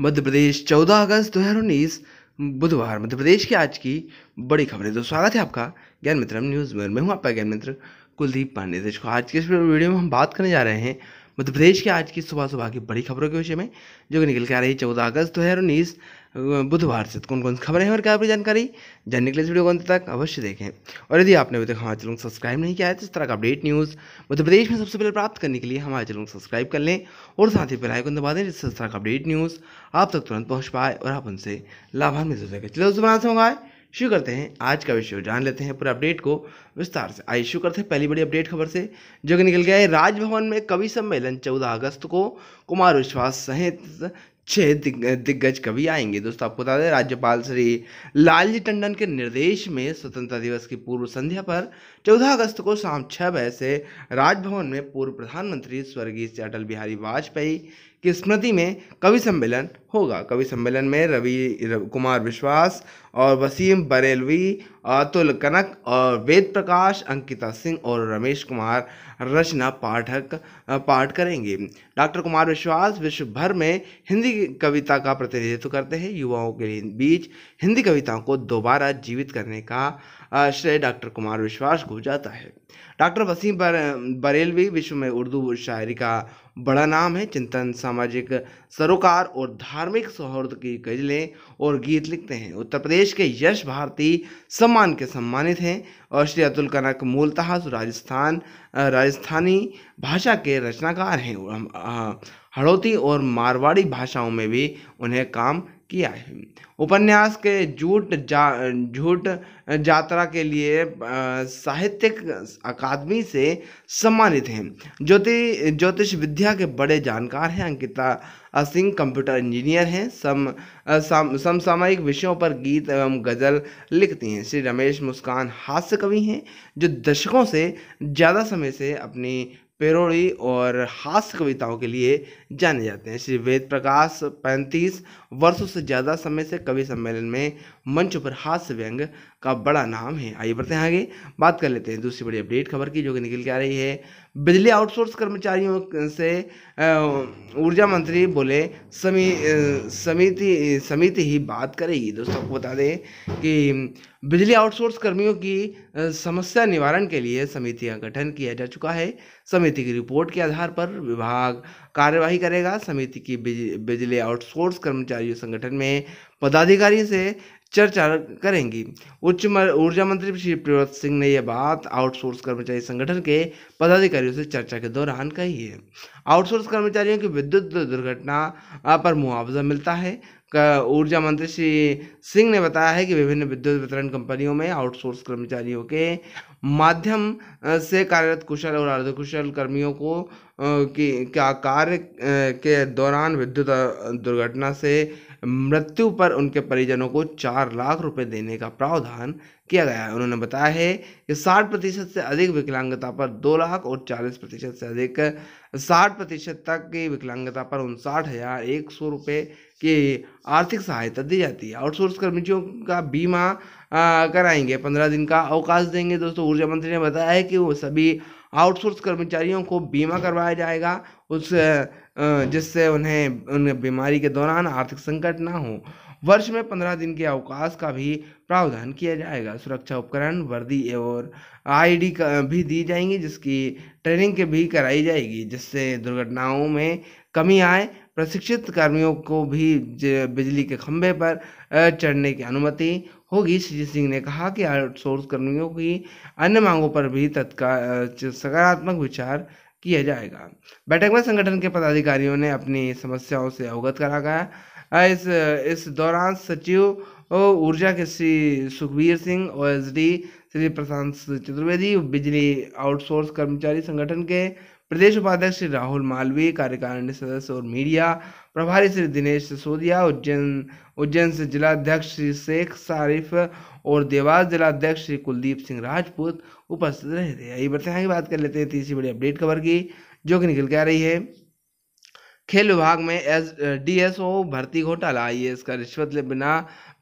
मध्य प्रदेश चौदह अगस्त दो हज़ार उन्नीस बुधवार मध्य प्रदेश की आज की बड़ी खबरें दोस्तों स्वागत है आपका ज्ञान मित्र न्यूज़ में मैं हूं आपका ज्ञान मित्र कुलदीप पांडे दोस्तों आज के इस वीडियो में हम बात करने जा रहे हैं मध्य प्रदेश के आज की सुबह सुबह की बड़ी खबरों के विषय में जो कि निकल के आ रही है चौदह अगस्त दो हज़ार उन्नीस बुधवार से तो कौन कौन सी खबरें हैं और क्या आपकी जानकारी जानने के लिए इस वीडियो को अंत तक अवश्य देखें और यदि आपने अभी तक हमारे चैनल को सब्सक्राइब नहीं किया है तो इस तरह का अपडेट न्यूज़ मध्य प्रदेश में सबसे पहले प्राप्त करने के लिए हमारे चैनल को सब्सक्राइब कर लें और साथ ही बेलाइकन दबा दें जिससे इस तरह का अपडेट न्यूज़ आप तक तुरंत पहुँच पाए और आप उनसे लाभान्वित हो सके चलो दोस्तों से होगा शुरू करते हैं आज का विषय जान लेते हैं पूरे अपडेट को विस्तार से आइए शुरू करते हैं पहली बड़ी अपडेट खबर से जो कि निकल गया है राजभवन में कवि सम्मेलन 14 अगस्त को कुमार विश्वास सहित छह दिग्गज कवि आएंगे दोस्तों आपको बता दें राज्यपाल श्री लालजी टंडन के निर्देश में स्वतंत्रता दिवस की पूर्व संध्या पर 14 अगस्त को शाम छः बजे से राजभवन में पूर्व प्रधानमंत्री स्वर्गीय अटल बिहारी वाजपेयी की स्मृति में कवि सम्मेलन होगा कवि सम्मेलन में रवि कुमार विश्वास और वसीम बरेलवी अतुल कनक और वेद प्रकाश अंकिता सिंह और रमेश कुमार रचना पाठक पाठ करेंगे डॉक्टर कुमार विश्वास विश्व भर में हिंदी कविता का प्रतिनिधित्व करते हैं युवाओं के बीच हिंदी कविताओं को दोबारा जीवित करने का श्रेय डॉक्टर कुमार विश्वास को जाता है डॉक्टर वसीम बरेलवी विश्व में उर्दू शायरी का बड़ा नाम है चिंतन सामाजिक सरोकार और धार्मिक सौहार्द की गजलें और गीत लिखते हैं उत्तर प्रदेश के यश भारती सम्मान के सम्मानित हैं और श्री अब्दुल कनक मूलतः राजस्थान राजस्थानी भाषा के रचनाकार हैं हड़ौती और मारवाड़ी भाषाओं में भी उन्हें काम किया है उपन्यास के झूठ जा झूठ यात्रा के लिए साहित्यिक अकादमी से सम्मानित हैं ज्योति ज्योतिष विद्या के बड़े जानकार हैं अंकिता सिंह कंप्यूटर इंजीनियर हैं सम समसामयिक विषयों पर गीत एवं गज़ल लिखती हैं श्री रमेश मुस्कान हास्य कवि हैं जो दशकों से ज़्यादा समय से अपनी पेरोड़ी और हास्य कविताओं के लिए जाने जाते हैं श्री वेद प्रकाश पैंतीस वर्षों से ज़्यादा समय से कवि सम्मेलन में मंच पर हास्य व्यंग का बड़ा नाम है आइए बढ़ते हैं आगे बात कर लेते हैं दूसरी बड़ी अपडेट खबर की जो कि निकल के आ रही है बिजली आउटसोर्स कर्मचारियों से ऊर्जा मंत्री बोले समी समिति समिति ही बात करेगी दोस्तों आपको बता दें कि बिजली आउटसोर्स कर्मियों की समस्या निवारण के लिए समिति का गठन किया जा चुका है समिति की रिपोर्ट के आधार पर विभाग कार्यवाही करेगा समिति की बिजली आउटसोर्स कर्मचारियों संगठन में पदाधिकारी से चर्चा करेंगी उच्च ऊर्जा मंत्री श्री प्रियव्रत सिंह ने यह बात आउटसोर्स कर्मचारी संगठन के पदाधिकारियों से चर्चा के दौरान कही है आउटसोर्स कर्मचारियों की विद्युत दुर्घटना पर मुआवजा मिलता है ऊर्जा मंत्री श्री सिंह ने बताया है कि विभिन्न विद्युत वितरण कंपनियों में आउटसोर्स कर्मचारियों के माध्यम से कार्यरत कुशल और अर्धकुशल कर्मियों को की क्या कार्य के दौरान विद्युत दुर्घटना से मृत्यु पर उनके परिजनों को चार लाख रुपए देने का प्रावधान किया गया है उन्होंने बताया है कि 60 प्रतिशत से अधिक विकलांगता पर दो लाख और 40 प्रतिशत से अधिक 60 प्रतिशत तक की विकलांगता पर उनसाठ हज़ार एक सौ रुपये की आर्थिक सहायता दी जाती है आउटसोर्स कर्मचारियों का बीमा कराएंगे पंद्रह दिन का अवकाश देंगे दोस्तों ऊर्जा मंत्री ने बताया है कि वो सभी आउटसोर्स कर्मचारियों को बीमा करवाया जाएगा उस जिससे उन्हें उन बीमारी के दौरान आर्थिक संकट ना हो वर्ष में पंद्रह दिन के अवकाश का भी प्रावधान किया जाएगा सुरक्षा उपकरण वर्दी और आईडी भी दी जाएंगी जिसकी ट्रेनिंग के भी कराई जाएगी जिससे दुर्घटनाओं में कमी आए प्रशिक्षित कर्मियों को भी बिजली के खंभे पर चढ़ने की अनुमति होगी श्री सिंह ने कहा कि आउटसोर्स कर्मियों की अन्य मांगों पर भी तत्काल सकारात्मक विचार किया जाएगा बैठक में संगठन के पदाधिकारियों ने अपनी समस्याओं से अवगत कराया गया हाँ, इस इस दौरान सचिव ऊर्जा के Shri Sukhbir Singh O S D Shri Prashant Chaturvedi बिजली आउटसोर्स कर्मचारी संगठन के प्रदेश उपाध्यक्ष श्री राहुल मालवीय कार्यकारिणी सदस्य और मीडिया प्रभारी श्री दिनेश सिसोदिया उज्जैन उज्जैन से जिलाध्यक्ष श्री शेख सारिफ और देवास जिलाध्यक्ष श्री कुलदीप सिंह राजपूत उपस्थित रहे थे यही बढ़ते हैं बात कर लेते हैं तीसरी बड़ी अपडेट खबर की जो कि निकल के आ रही है खेल विभाग में एस डी एस ओ भर्ती घोटाला आईएएस का रिश्वत ले बिना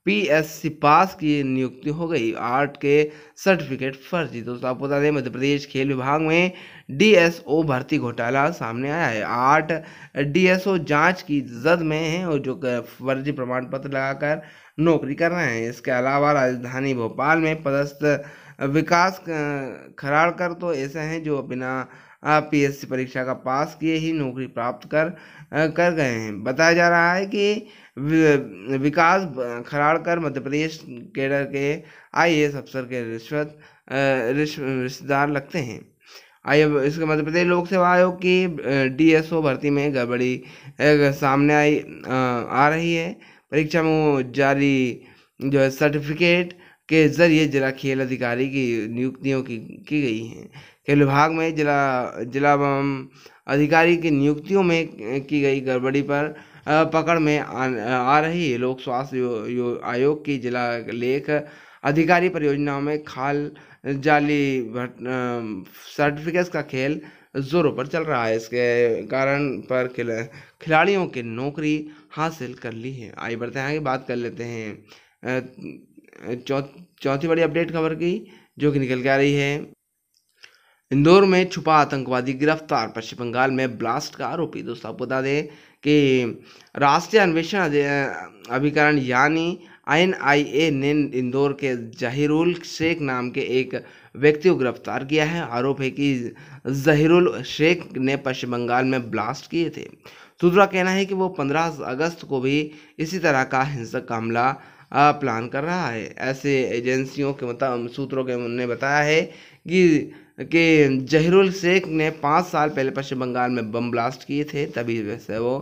पीएससी पास की नियुक्ति हो गई आर्ट के सर्टिफिकेट फर्जी दोस्तों आपको बता दें मध्य प्रदेश खेल विभाग में डीएसओ भर्ती घोटाला सामने आया है आठ डीएसओ जांच की जद में है और जो फर्जी प्रमाण पत्र लगाकर नौकरी कर रहे हैं इसके अलावा राजधानी भोपाल में पदस्थ विकास खराड़कर तो ऐसे हैं जो बिना पीएससी परीक्षा का पास किए ही नौकरी प्राप्त कर कर गए हैं बताया जा रहा है कि विकास खराड़कर मध्य प्रदेश केडर के एस अफसर के रिश्वत रिश्तेदार लगते हैं आई इसके मध्य प्रदेश लोक सेवा आयोग की डीएसओ भर्ती में गड़बड़ी सामने आई आ रही है परीक्षा में जारी जो है सर्टिफिकेट के जरिए जिला खेल अधिकारी की नियुक्तियों की की गई हैं खेल विभाग में जिला जिला अधिकारी की नियुक्तियों में की गई गड़बड़ी पर पकड़ में आ, आ रही है लोक स्वास्थ्य आयोग की जिला लेख अधिकारी परियोजनाओं में खाल जाली सर्टिफिकेट्स का खेल जोरों पर चल रहा है इसके कारण पर खिल, खिलाड़ियों की नौकरी हासिल कर ली है आइए बढ़ते हैं आगे बात कर लेते हैं चौथी चो, बड़ी अपडेट खबर की जो कि निकल के आ रही है इंदौर में छुपा आतंकवादी गिरफ्तार पश्चिम बंगाल में ब्लास्ट का आरोपी दोस्तों आपको बता दें कि राष्ट्रीय अन्वेषण अभिकरण यानी ए ने इंदौर के जहिरुल शेख नाम के एक व्यक्ति को गिरफ्तार किया है आरोप है कि जहिरुल शेख ने पश्चिम बंगाल में ब्लास्ट किए थे सूत्रा कहना है कि वो 15 अगस्त को भी इसी तरह का हिंसक हमला प्लान कर रहा है ऐसे एजेंसियों के मतलब सूत्रों के ने बताया है कि कि जहरुल शेख ने पाँच साल पहले पश्चिम बंगाल में बम ब्लास्ट किए थे तभी वैसे वो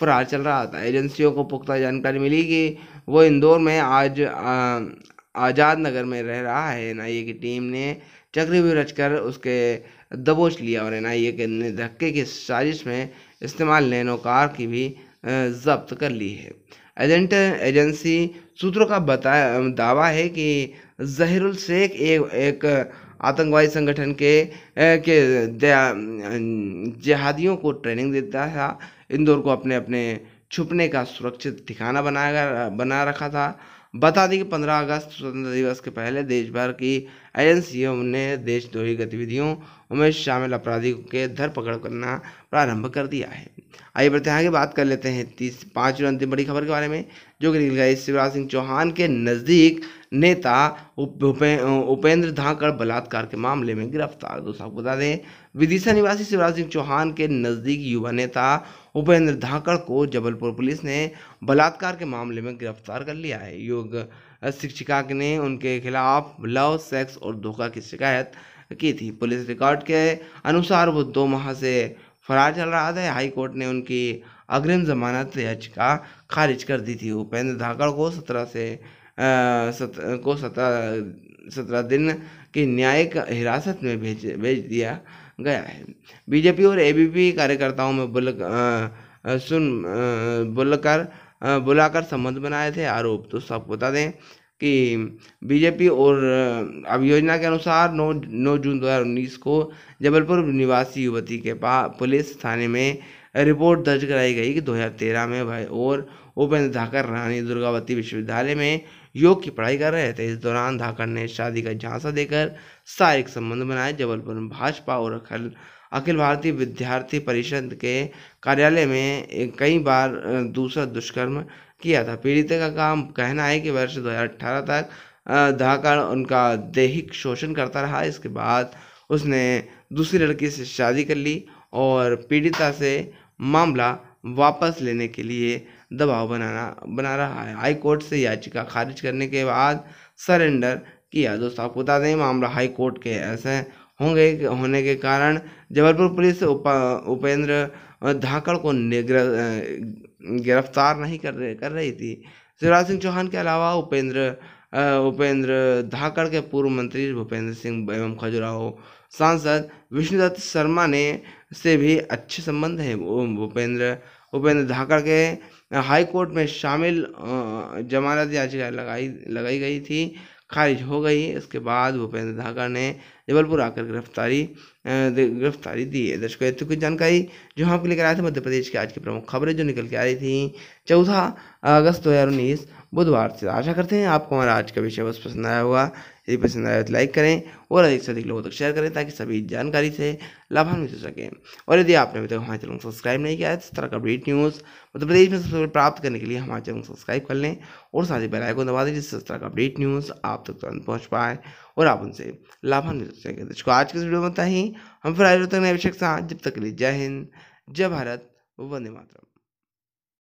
फरार चल रहा था एजेंसियों को पुख्ता जानकारी मिली कि वो इंदौर में आज आज़ाद नगर में रह रहा है एन की टीम ने चक्रव्यूह रचकर उसके दबोच लिया और एन आई के ने धक्के की साजिश में इस्तेमाल नैनो कार की भी जब्त कर ली है एजेंट एजेंसी सूत्रों का बताया दावा है कि जहरुल शेख एक, एक आतंकवादी संगठन के के जिहादियों को ट्रेनिंग देता था इंदौर को अपने अपने छुपने का सुरक्षित ठिकाना बनाया बना रखा था बता दें कि 15 अगस्त स्वतंत्रता दिवस के पहले देश भर की एजेंसियों ने देशद्रोही गतिविधियों में शामिल अपराधियों के धरपकड़ करना प्रारंभ कर दिया है आइए बढ़ते हैं आगे बात कर लेते हैं तीस पाँच और अंतिम बड़ी खबर के बारे में जो कि निकल गई शिवराज सिंह चौहान के नज़दीक नेता उपेंद्र धाकड़ बलात्कार के मामले में गिरफ्तार दोस्तों आपको बता दें विदिशा निवासी शिवराज सिंह चौहान के नज़दीक युवा नेता उपेंद्र धाकड़ को जबलपुर पुलिस ने बलात्कार के मामले में गिरफ्तार कर लिया है योग शिक्षिका ने उनके खिलाफ लव सेक्स और धोखा की शिकायत की थी पुलिस रिकॉर्ड के अनुसार वो दो माह से फरार चल रहा था हाई कोर्ट ने उनकी अग्रिम जमानत याचिका खारिज कर दी थी उपेंद्र धाकड़ को सत्रह से सत, को सत्रह सत्रह दिन की न्यायिक हिरासत में भेज भेज दिया गया है बीजेपी और एबीपी कार्यकर्ताओं में बुल सुन बुलकर बुलाकर संबंध बनाए थे आरोप तो सब बता दें कि बीजेपी और अब योजना के अनुसार 9 नौ जून 2019 को जबलपुर निवासी युवती के पास पुलिस थाने में रिपोर्ट दर्ज कराई गई कि 2013 में भाई और उपेंद्र धाकर रानी दुर्गावती विश्वविद्यालय में योग की पढ़ाई कर रहे थे इस दौरान धाकर ने शादी का झांसा देकर शारीरिक संबंध बनाए जबलपुर में भाजपा और अखिल अखिल भारतीय विद्यार्थी परिषद के कार्यालय में कई बार दूसरा दुष्कर्म किया था पीड़िता का काम कहना है कि वर्ष 2018 तक धाकर उनका दैहिक शोषण करता रहा इसके बाद उसने दूसरी लड़की से शादी कर ली और पीड़िता से मामला वापस लेने के लिए दबाव बनाना बना रहा है हाई कोर्ट से याचिका खारिज करने के बाद सरेंडर किया दोस्तों आपको बता दें मामला हाई कोर्ट के ऐसे होंगे होने के कारण जबलपुर पुलिस उप उपेंद्र धाकड़ को निग्रह गिरफ्तार नहीं कर रहे कर रही थी शिवराज सिंह चौहान के अलावा उपेंद्र उपेंद्र धाकड़ के पूर्व मंत्री भूपेंद्र सिंह एवं खजुराहो सांसद विष्णुदत्त शर्मा ने से भी अच्छे संबंध हैं भूपेंद्र उपेंद्र धाकड़ के हाई कोर्ट में शामिल जमानत याचिका लगाई लगाई गई थी खारिज हो गई इसके बाद भूपेंद्र धाकर ने जबलपुर आकर गिरफ्तारी गिरफ्तारी दी है दर्शकों तो कुछ जानकारी जो हम आपके लेकर आए थे मध्य प्रदेश की आज की प्रमुख खबरें जो निकल के आ रही थी चौथा अगस्त दो बुधवार से आशा करते हैं आपको हमारा आज का विषय बस पसंद आया होगा यदि पसंद आया तो लाइक करें और अधिक से अधिक लोगों तक शेयर करें ताकि सभी जानकारी से लाभान्वित हो सकें और यदि आपने अभी तक हमारे चैनल को सब्सक्राइब नहीं किया है तो इस तरह का अपडेट न्यूज़ मध्य प्रदेश में सबसे प्राप्त करने के लिए हमारे चैनल को सब्सक्राइब कर लें और साथ ही बेलाइकन दबा दें जिससे इस तरह का अपडेट न्यूज़ आप तक तुरंत पहुँच पाए और आप उनसे लाभान्वित हो सकें तो आज इस वीडियो में बताएं हम फिर आज तक अभिषेक साथ जब तक के लिए जय हिंद जय भारत वंदे मातरम